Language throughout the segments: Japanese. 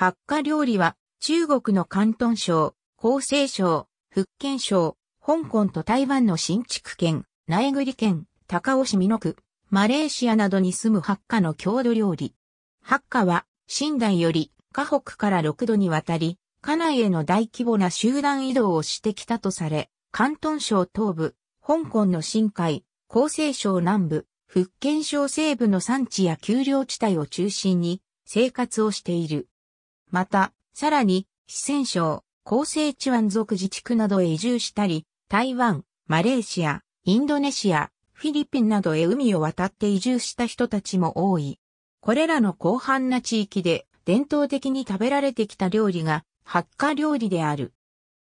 発火料理は中国の広東省、広西省、福建省、香港と台湾の新築県、苗栗県、高尾市美濃区、マレーシアなどに住む発火の郷土料理。発火は、新代より、河北から6度にわたり、家内への大規模な集団移動をしてきたとされ、広東省東部、香港の深海、広西省南部、福建省西部の産地や丘陵地帯を中心に生活をしている。また、さらに、四川省、厚生チワン族自治区などへ移住したり、台湾、マレーシア、インドネシア、フィリピンなどへ海を渡って移住した人たちも多い。これらの広範な地域で伝統的に食べられてきた料理がハッカ料理である。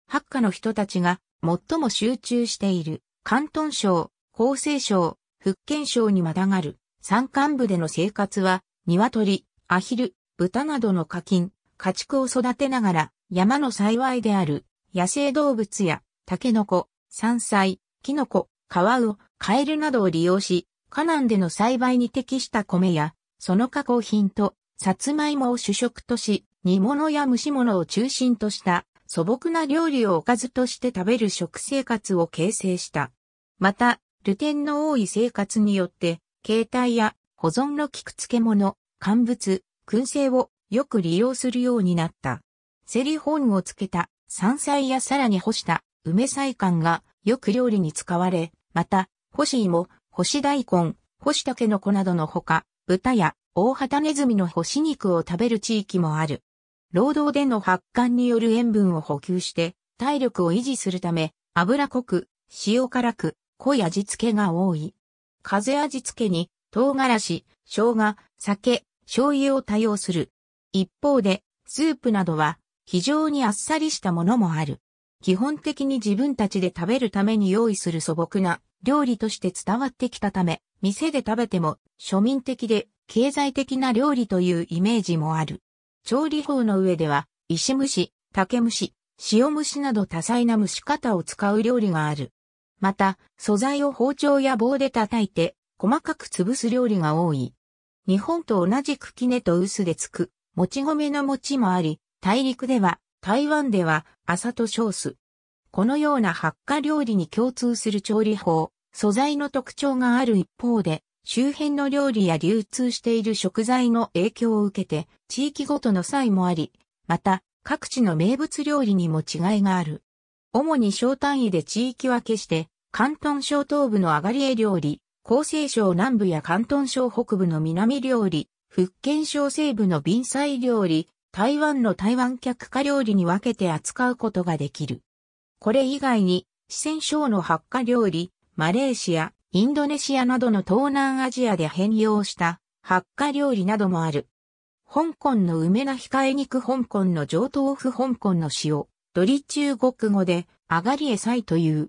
ハッカの人たちが最も集中している関東省、厚生省、福建省にまたがる山間部での生活は鶏、アヒル、豚などの課金、家畜を育てながら山の幸いである野生動物やタケノコ、山菜、キノコ、カワウ、カエルなどを利用し、カナンでの栽培に適した米や、その加工品と、サツマイモを主食とし、煮物や蒸し物を中心とした素朴な料理をおかずとして食べる食生活を形成した。また、ルテンの多い生活によって、携帯や保存の効く漬物、乾物、燻製をよく利用するようになった。セリンをつけた山菜やさらに干した梅菜感がよく料理に使われ、また、干し芋、干し大根、干しタケノコなどのほか、豚や大畑ネズミの干し肉を食べる地域もある。労働での発汗による塩分を補給して、体力を維持するため、油濃く、塩辛く、濃い味付けが多い。風味付けに、唐辛子、生姜、酒、醤油を多用する。一方で、スープなどは非常にあっさりしたものもある。基本的に自分たちで食べるために用意する素朴な料理として伝わってきたため、店で食べても庶民的で経済的な料理というイメージもある。調理法の上では、石蒸し、竹蒸し、塩蒸しなど多彩な蒸し方を使う料理がある。また、素材を包丁や棒で叩いて、細かく潰す料理が多い。日本と同じくきねと臼でつく、もち米の餅もあり、大陸では、台湾では、朝とース。このような発火料理に共通する調理法、素材の特徴がある一方で、周辺の料理や流通している食材の影響を受けて、地域ごとの差異もあり、また、各地の名物料理にも違いがある。主に小単位で地域分けして、関東省東部のアガリエ料理、厚生省南部や関東省北部の南料理、福建省西部の便菜料理、台湾の台湾客家料理に分けて扱うことができる。これ以外に、四川省の発火料理、マレーシア、インドネシアなどの東南アジアで変容した発火料理などもある。香港の梅な控え肉香港の上豆腐香港の塩、ドリ中国語でアガリエサイという。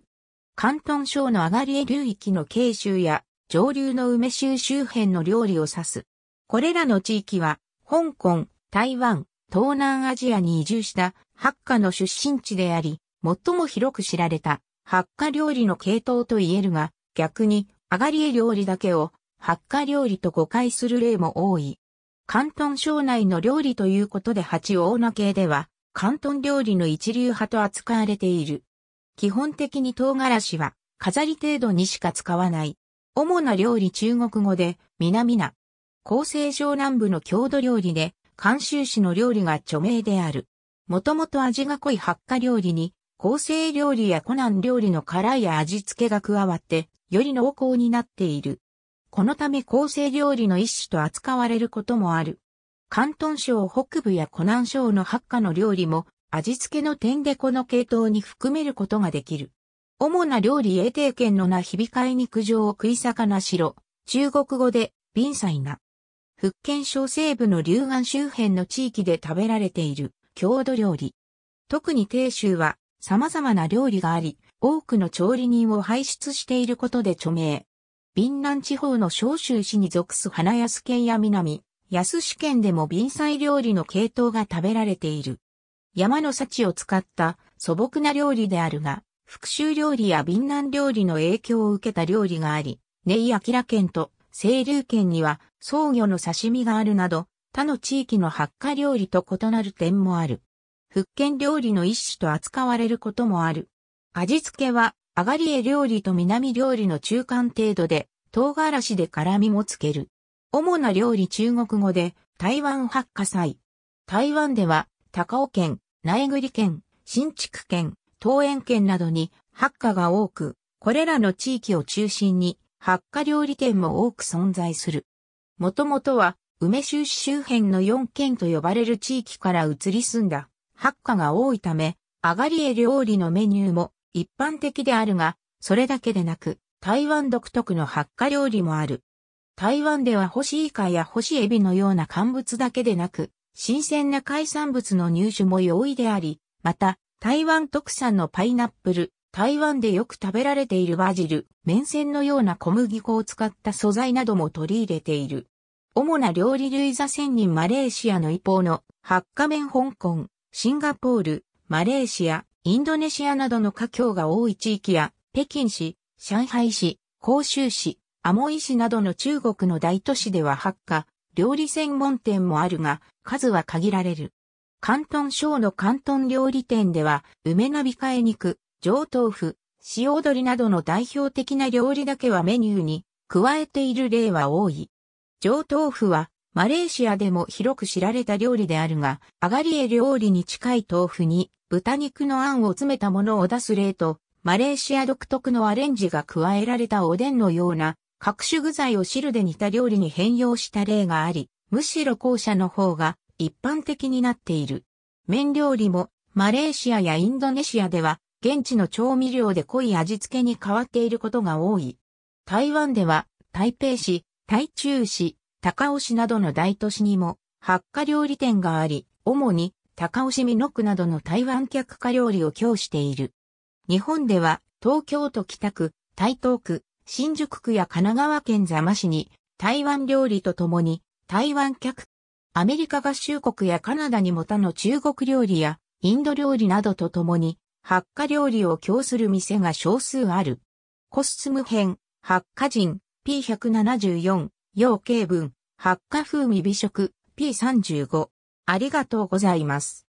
広東省のアガリエ流域の慶州や上流の梅州周辺の料理を指す。これらの地域は、香港、台湾、東南アジアに移住したハッカの出身地であり、最も広く知られたハッカ料理の系統と言えるが、逆にアガリエ料理だけをハッカ料理と誤解する例も多い。広東省内の料理ということで八王名系では、広東料理の一流派と扱われている。基本的に唐辛子は飾り程度にしか使わない。主な料理中国語で、南な、厚生省南部の郷土料理で、関州士の料理が著名である。もともと味が濃い発火料理に、厚生料理やコナン料理の辛い味付けが加わって、より濃厚になっている。このため厚生料理の一種と扱われることもある。広東省北部や湖南省の発火の料理も、味付けの点でこの系統に含めることができる。主な料理英定圏のな響かい肉状食い魚白、中国語で、ビンサイナ。福建省西部の龍岸周辺の地域で食べられている郷土料理。特に鄭州は様々な料理があり、多くの調理人を輩出していることで著名。敏南地方の小州市に属す花安県や南、安市県でも便菜料理の系統が食べられている。山の幸を使った素朴な料理であるが、復讐料理や敏南料理の影響を受けた料理があり、ネイアキラ県と清流県には創魚の刺身があるなど、他の地域の発火料理と異なる点もある。福建料理の一種と扱われることもある。味付けは、あがりえ料理と南料理の中間程度で、唐辛子で辛味もつける。主な料理中国語で、台湾発火祭。台湾では、高尾県、内栗県、新築県、桃園県などに発火が多く、これらの地域を中心に、発火料理店も多く存在する。もともとは、梅州市周辺の4県と呼ばれる地域から移り住んだ発火が多いため、アガリエ料理のメニューも一般的であるが、それだけでなく、台湾独特の発火料理もある。台湾では干しイカや干しエビのような乾物だけでなく、新鮮な海産物の入手も容易であり、また、台湾特産のパイナップル、台湾でよく食べられているバジル、麺線のような小麦粉を使った素材なども取り入れている。主な料理類座仙人マレーシアの一方の、発火麺香港、シンガポール、マレーシア、インドネシアなどの華僑が多い地域や、北京市、上海市、広州市、アモイ市などの中国の大都市では発火、料理専門店もあるが、数は限られる。広東省の広東料理店では、梅の控え肉、上豆腐、塩鶏などの代表的な料理だけはメニューに加えている例は多い。上豆腐はマレーシアでも広く知られた料理であるが、アガリエ料理に近い豆腐に豚肉の餡を詰めたものを出す例と、マレーシア独特のアレンジが加えられたおでんのような各種具材を汁で煮た料理に変容した例があり、むしろ後者の方が一般的になっている。麺料理もマレーシアやインドネシアでは現地の調味料で濃い味付けに変わっていることが多い。台湾では、台北市、台中市、高尾市などの大都市にも、発火料理店があり、主に高尾市美濃区などの台湾客家料理を供している。日本では、東京都北区、台東区、新宿区や神奈川県座間市に、台湾料理とともに、台湾客、アメリカ合衆国やカナダにも他の中国料理やインド料理などとともに、発火料理を供する店が少数ある。コススム編、発火人、P174、養鶏文、発火風味美食、P35。ありがとうございます。